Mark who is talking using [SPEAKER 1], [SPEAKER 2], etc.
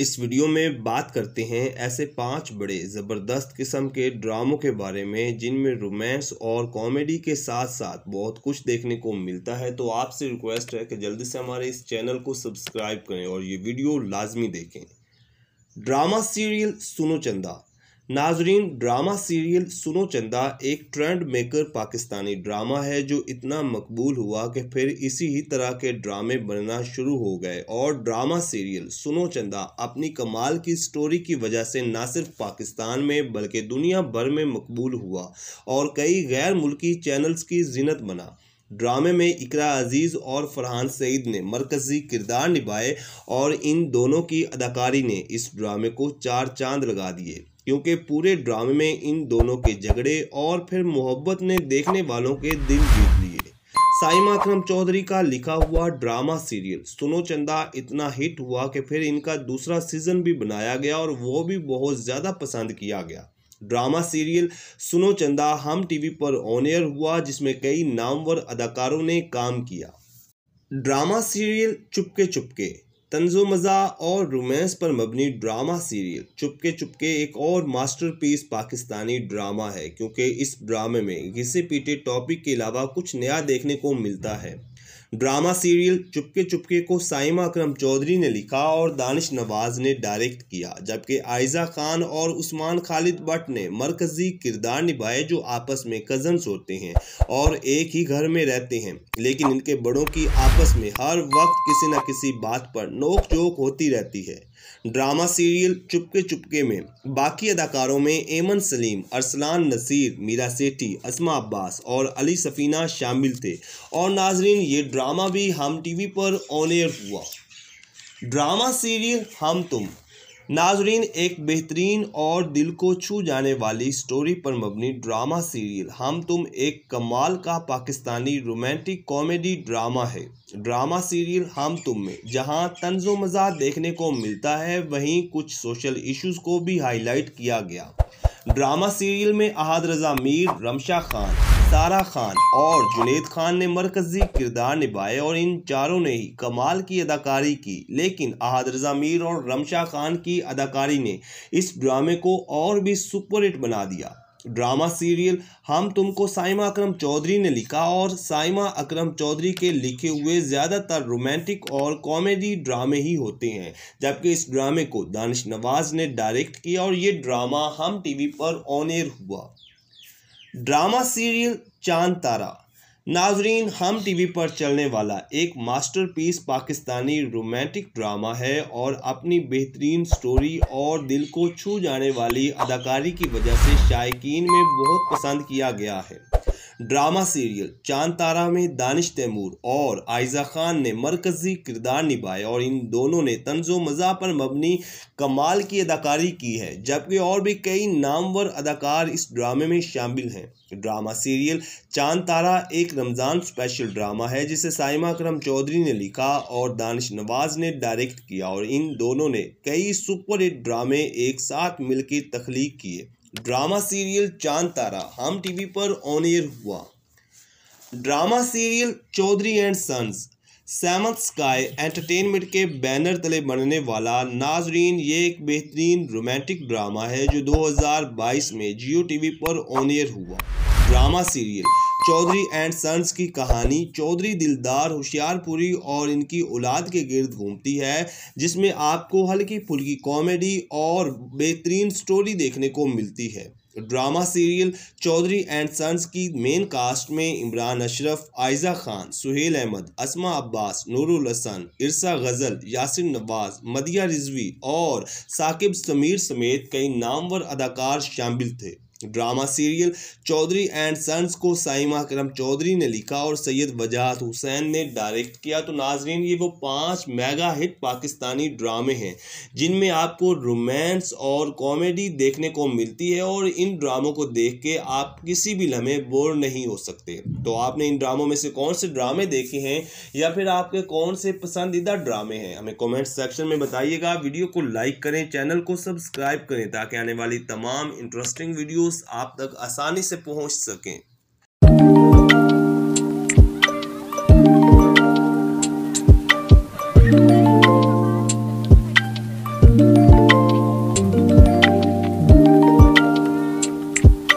[SPEAKER 1] इस वीडियो में बात करते हैं ऐसे पांच बड़े ज़बरदस्त किस्म के ड्रामों के बारे में जिनमें रोमांस और कॉमेडी के साथ साथ बहुत कुछ देखने को मिलता है तो आपसे रिक्वेस्ट है कि जल्दी से हमारे इस चैनल को सब्सक्राइब करें और ये वीडियो लाजमी देखें ड्रामा सीरियल सुनो चंदा नाजरीन ड्रामा सीरियल सुनो चंदा एक ट्रेंड मेकर पाकिस्तानी ड्रामा है जो इतना मकबूल हुआ कि फिर इसी ही तरह के ड्रामे बनना शुरू हो गए और ड्रामा सीरियल सुनो चंदा अपनी कमाल की स्टोरी की वजह से ना सिर्फ पाकिस्तान में बल्कि दुनिया भर में मकबूल हुआ और कई गैर मुल्की चैनल्स की जीनत बना ड्रामे में इकरा अजीज़ और फरहान सईद ने मरकज़ी किरदार निभाए और इन दोनों की अदाकारी ने इस ड्रामे को चार चांद लगा दिए क्योंकि पूरे ड्रामे में इन दोनों के झगड़े और फिर मोहब्बत ने देखने वालों के दिल जीत लिए साइमा माथरम चौधरी का लिखा हुआ ड्रामा सीरियल सुनो चंदा इतना हिट हुआ कि फिर इनका दूसरा सीजन भी बनाया गया और वो भी बहुत ज़्यादा पसंद किया गया ड्रामा सीरियल सुनो चंदा हम टीवी पर ऑन एयर हुआ जिसमें कई नामवर अदाकारों ने काम किया ड्रामा सीरियल चुपके चुपके तंजो मज़ा और रोमांस पर मबनी ड्रामा सीरियल चुपके चुपके एक और मास्टरपीस पाकिस्तानी ड्रामा है क्योंकि इस ड्रामे में घिसे पीटे टॉपिक के अलावा कुछ नया देखने को मिलता है ड्रामा सीरियल चुपके चुपके को साइमा अक्रम चौधरी ने लिखा और दानिश नवाज ने डायरेक्ट किया जबकि आयजा खान और उस्मान खालिद भट्ट ने मरकजी किरदार निभाए जो आपस में कजन्स होते हैं और एक ही घर में रहते हैं लेकिन इनके बड़ों की आपस में हर वक्त किसी न किसी बात पर नोक चोक होती रहती है ड्रामा सीरियल चुपके चुपके में बाकी अदाकारों में एमन सलीम अरसलान नसीर मीरा सेठी असमा अब्बास और अली सफ़ीना शामिल थे और नाजरीन ये ड्रामा ड्रामा भी हम टीवी पर ऑन एयर हुआ ड्रामा सीरियल हम तुम नाजरीन एक बेहतरीन और दिल को छू जाने वाली स्टोरी पर मबनी ड्रामा सीरियल हम तुम एक कमाल का पाकिस्तानी रोमांटिक कॉमेडी ड्रामा है ड्रामा सीरियल हम तुम में जहां तंजो मजाक देखने को मिलता है वहीं कुछ सोशल इश्यूज को भी हाईलाइट किया गया ड्रामा सीरियल में अहद रजा मीर रमशा खान सारा खान और जुनेद खान ने मरकजी किरदार निभाए और इन चारों ने ही कमाल की अदाकारी की लेकिन अहद रजा मीर और रमशा खान की अदाकारी ने इस ड्रामे को और भी सुपरहिट बना दिया ड्रामा सीरियल हम तुमको साइमा अकरम चौधरी ने लिखा और साइमा अकरम चौधरी के लिखे हुए ज़्यादातर रोमांटिक और कॉमेडी ड्रामे ही होते हैं जबकि इस ड्रामे को दानिश नवाज ने डायरेक्ट किया और ये ड्रामा हम टीवी पर ऑन एयर हुआ ड्रामा सीरियल चांद तारा नाजरीन हम टीवी पर चलने वाला एक मास्टरपीस पाकिस्तानी रोमांटिक ड्रामा है और अपनी बेहतरीन स्टोरी और दिल को छू जाने वाली अदाकारी की वजह से शायकीन में बहुत पसंद किया गया है ड्रामा सीरियल चांद तारा में दानिश तैमूर और आयजा खान ने मरकजी किरदार निभाए और इन दोनों ने तंजो मज़ा पर मबनी कमाल की अदाकारी की है जबकि और भी कई नामवर अदाकार इस ड्रामे में शामिल हैं ड्रामा सीरियल चांद तारा एक रमज़ान स्पेशल ड्रामा है जिसे साइमा अक्रम चौधरी ने लिखा और दानिश नवाज ने डायरेक्ट किया और इन दोनों ने कई सुपर हिट ड्रामे एक साथ मिलकर तख्लीक किए ड्रामा सीरियल चांद तारा हम टीवी पर ऑन एयर हुआ drama serial Chaudhry and sons सैमत स्काई एंटरटेनमेंट के बैनर तले बनने वाला नाजरीन ये एक बेहतरीन रोमांटिक ड्रामा है जो 2022 में जियो टीवी पर ऑन एयर हुआ drama serial Chaudhry and sons की कहानी चौधरी दिलदार होशियारपुरी और इनकी औलाद के गिर्द घूमती है जिसमें आपको हल्की फुल्की कॉमेडी और बेहतरीन स्टोरी देखने को मिलती है drama serial Chaudhry and sons की मेन कास्ट में इमरान अशरफ आयजा खान सुहेल अहमद असमा अब्बास नूरुल हसन इरसा गज़ल यासिन नवाज मदिया रिजवी और साकिब समीर समेत कई नामवर अदाकार शामिल थे drama serial Chaudhry and sons को साइमा अक्रम चौधरी ने लिखा और सैयद वजाहत हुसैन ने डायरेक्ट किया तो नाजरीन ये वो पांच मेगा हिट पाकिस्तानी ड्रामे हैं जिनमें आपको रोमांस और कॉमेडी देखने को मिलती है और इन ड्रामों को देख के आप किसी भी लम्हे बोर नहीं हो सकते तो आपने इन ड्रामों में से कौन से ड्रामे देखे हैं या फिर आपके कौन से पसंदीदा ड्रामे हैं हमें कॉमेंट सेक्शन में बताइएगा वीडियो को लाइक करें चैनल को सब्सक्राइब करें ताकि आने वाली तमाम इंटरेस्टिंग वीडियो न्यूज़ आप तक आसानी से पहुंच सकें